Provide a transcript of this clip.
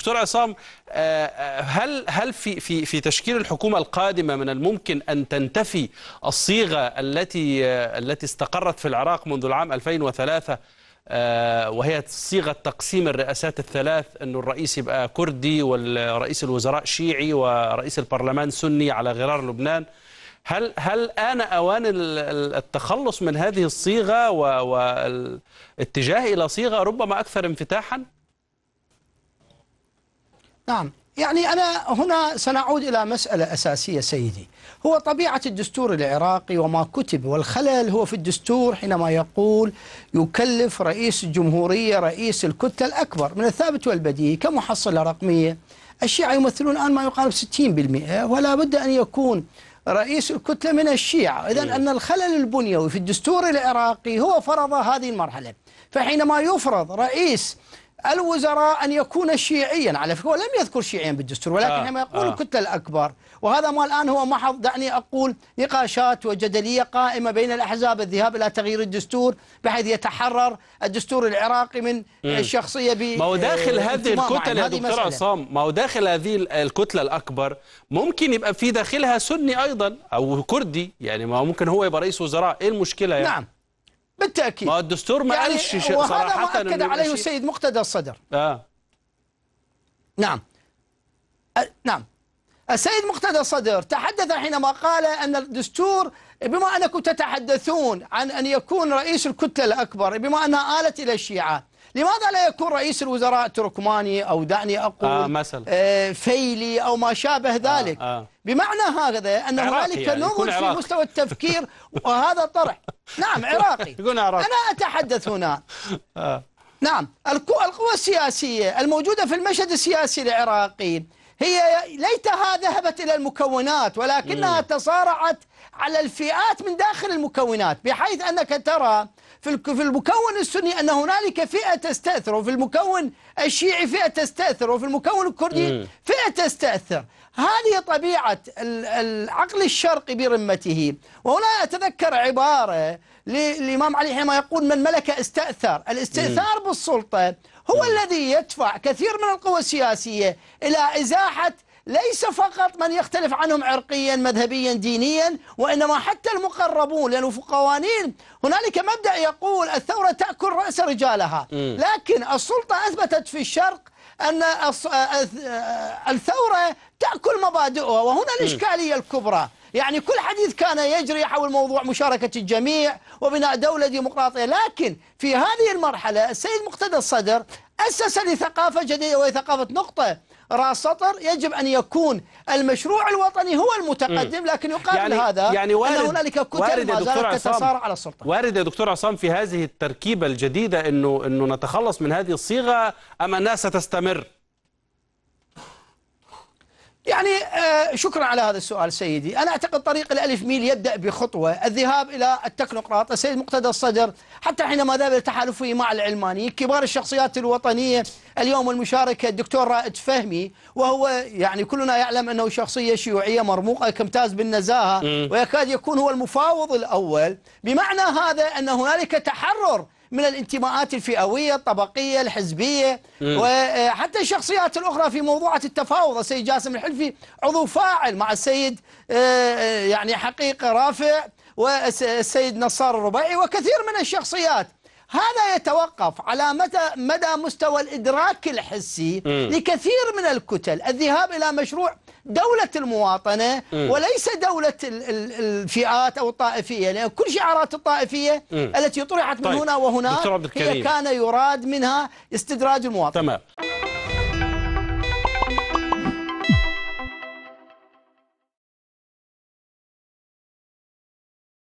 دكتور عصام آه، آه، هل هل في في في تشكيل الحكومه القادمه من الممكن ان تنتفي الصيغه التي آه، التي استقرت في العراق منذ العام 2003 وهي صيغه تقسيم الرئاسات الثلاث انه الرئيس يبقى كردي والرئيس الوزراء شيعي ورئيس البرلمان سني على غرار لبنان هل هل آن أوان التخلص من هذه الصيغة والاتجاه إلى صيغة ربما أكثر انفتاحا؟ نعم يعني أنا هنا سنعود إلى مسألة أساسية سيدي هو طبيعة الدستور العراقي وما كتب والخلل هو في الدستور حينما يقول يكلف رئيس الجمهورية رئيس الكتلة الأكبر من الثابت والبديهي كمحصلة رقمية الشيعة يمثلون الآن ما يقارب 60% ولا بد أن يكون رئيس الكتلة من الشيعة إذا إيه. أن الخلل البنيوي في الدستور العراقي هو فرض هذه المرحلة فحينما يفرض رئيس الوزراء أن يكون شيعيا على فكرة لم يذكر شيعيا بالدستور ولكن آه يقول آه الكتلة الأكبر وهذا ما الآن هو محض دعني أقول نقاشات وجدلية قائمة بين الأحزاب الذهاب إلى تغيير الدستور بحيث يتحرر الدستور العراقي من الشخصية ب ما هو داخل آه، هذه الكتلة يا دكتور عصام ما هو داخل هذه الكتلة الأكبر ممكن يبقى في داخلها سني أيضا أو كردي يعني ما ممكن هو يبقى رئيس وزراء إيه المشكلة يعني؟ نعم بالتأكيد ما الدستور ما يعني قالش وهذا ما أكد عليه السيد مقتدى الصدر آه. نعم أه نعم السيد مقتدى الصدر تحدث حينما قال أن الدستور بما أنكم تتحدثون عن أن يكون رئيس الكتلة الأكبر بما أنها آلت إلى الشيعة لماذا لا يكون رئيس الوزراء تركماني أو دعني أقول آه مثلا آه فيلي أو ما شابه آه، ذلك آه آه بمعنى هكذا أن هنالك يعني نضج في مستوى التفكير وهذا طرح نعم عراقي أنا أتحدث هنا آه نعم القوى السياسية الموجودة في المشهد السياسي العراقي هي ليتها ذهبت إلى المكونات ولكنها تصارعت على الفئات من داخل المكونات بحيث أنك ترى في المكون السني أن هنالك فئة تستأثر وفي المكون الشيعي فئة تستأثر وفي المكون الكردي فئة تستأثر هذه طبيعة العقل الشرقي برمته وهنا أتذكر عبارة للإمام علي حينما يقول من ملك استأثر الاستئثار بالسلطة هو الذي يدفع كثير من القوى السياسية إلى إزاحة ليس فقط من يختلف عنهم عرقيا مذهبيا دينيا وإنما حتى المقربون لأنه في قوانين هنالك مبدأ يقول الثورة تأكل رأس رجالها لكن السلطة أثبتت في الشرق أن الثورة تأكل مبادئها وهنا الإشكالية الكبرى يعني كل حديث كان يجري حول موضوع مشاركة الجميع وبناء دولة ديمقراطية لكن في هذه المرحلة السيد مقتدى الصدر أسس لثقافة جديدة وهي ثقافة نقطة راس سطر يجب أن يكون المشروع الوطني هو المتقدم لكن يقابل يعني هذا يعني وارد أن هنالك كتل ما زالت تتصارع على السلطة وارد يا دكتور عصام في هذه التركيبة الجديدة أنه, إنه نتخلص من هذه الصيغة أم أنها ستستمر؟ يعني آه، شكرا على هذا السؤال سيدي أنا أعتقد طريق الألف ميل يبدأ بخطوة الذهاب إلى التكنوقراط السيد مقتدى الصدر حتى حينما ذهب إلى تحالفه مع العلماني كبار الشخصيات الوطنية اليوم المشاركة الدكتور رائد فهمي وهو يعني كلنا يعلم أنه شخصية شيوعية مرموقة تمتاز بالنزاهة ويكاد يكون هو المفاوض الأول بمعنى هذا أن هنالك تحرر من الانتماءات الفئوية الطبقية الحزبية وحتى آه، الشخصيات الأخرى في موضوعة التفاوض السيد جاسم الحلفي عضو فاعل مع السيد آه، آه، يعني حقيقة رافع والسيد نصار الربيعي وكثير من الشخصيات هذا يتوقف على متى مدى مستوى الإدراك الحسي لكثير من الكتل الذهاب إلى مشروع دولة المواطنة وليس دولة الفئات أو الطائفية لأن كل شعارات الطائفية التي طرحت من طيب. هنا وهنا هي كان يراد منها استدراج المواطن تمام